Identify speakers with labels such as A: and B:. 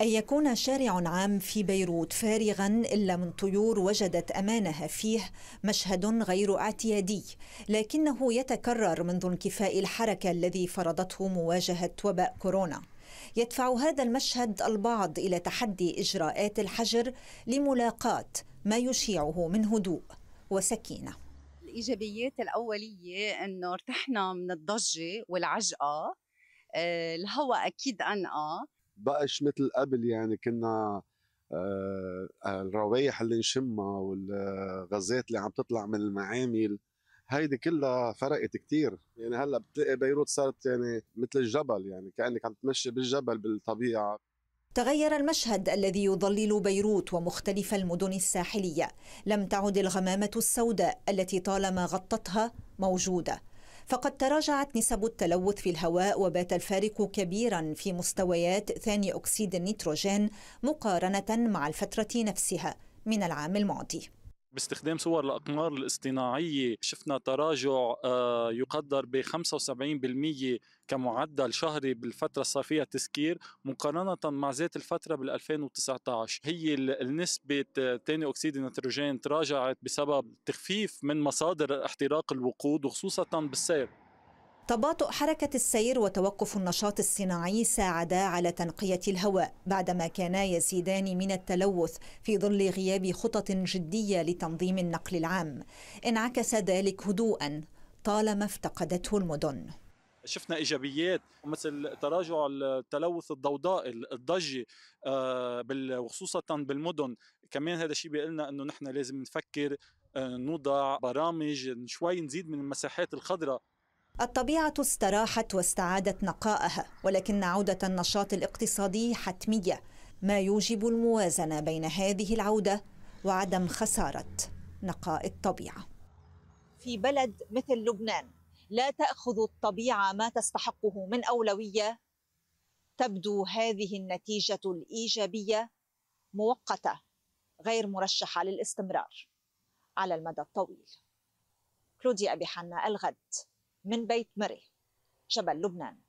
A: أن يكون شارع عام في بيروت فارغا إلا من طيور وجدت أمانها فيه مشهد غير اعتيادي لكنه يتكرر منذ انكفاء الحركة الذي فرضته مواجهة وباء كورونا يدفع هذا المشهد البعض إلى تحدي إجراءات الحجر لملاقاة ما يشيعه من هدوء وسكينة الإيجابيات الأولية أنه ارتحنا من الضجة والعجقة آه، الهواء أكيد أنقى
B: بقش مثل قبل يعني كنا آه، الروايح اللي نشمها والغازات اللي عم تطلع من المعامل هيدي كلها فرقت كتير يعني هلا بتلاقي بيروت صارت يعني مثل الجبل يعني كانك عم تمشي بالجبل بالطبيعه
A: تغير المشهد الذي يظلل بيروت ومختلف المدن الساحليه لم تعد الغمامه السوداء التي طالما غطتها موجوده فقد تراجعت نسب التلوث في الهواء وبات الفارق كبيرا في مستويات ثاني أكسيد النيتروجين مقارنة مع الفترة نفسها من العام الماضي
C: باستخدام صور الاقمار الاصطناعيه شفنا تراجع آه، يقدر ب 75% كمعدل شهري بالفتره الصيفيه تسكير مقارنه مع ذات الفتره بال 2019 هي النسبه ثاني اكسيد النيتروجين تراجعت بسبب تخفيف من مصادر احتراق الوقود وخصوصا بالسير
A: تباطؤ حركة السير وتوقف النشاط الصناعي ساعدا على تنقية الهواء بعدما كانا يزيدان من التلوث في ظل غياب خطط جدية لتنظيم النقل العام انعكس ذلك هدوءا طالما افتقدته المدن
C: شفنا ايجابيات مثل تراجع التلوث الضوضاء الضجه آه، وخصوصا بالمدن كمان هذا الشيء بيقول لنا انه نحن لازم نفكر آه، نوضع برامج شوي نزيد من المساحات الخضراء
A: الطبيعة استراحت واستعادت نقاءها ولكن عودة النشاط الاقتصادي حتمية ما يوجب الموازنة بين هذه العودة وعدم خسارة نقاء الطبيعة في بلد مثل لبنان لا تأخذ الطبيعة ما تستحقه من أولوية تبدو هذه النتيجة الإيجابية مؤقتة غير مرشحة للاستمرار على المدى الطويل كلوديا أبي حنا الغد من بيت
B: مري جبل لبنان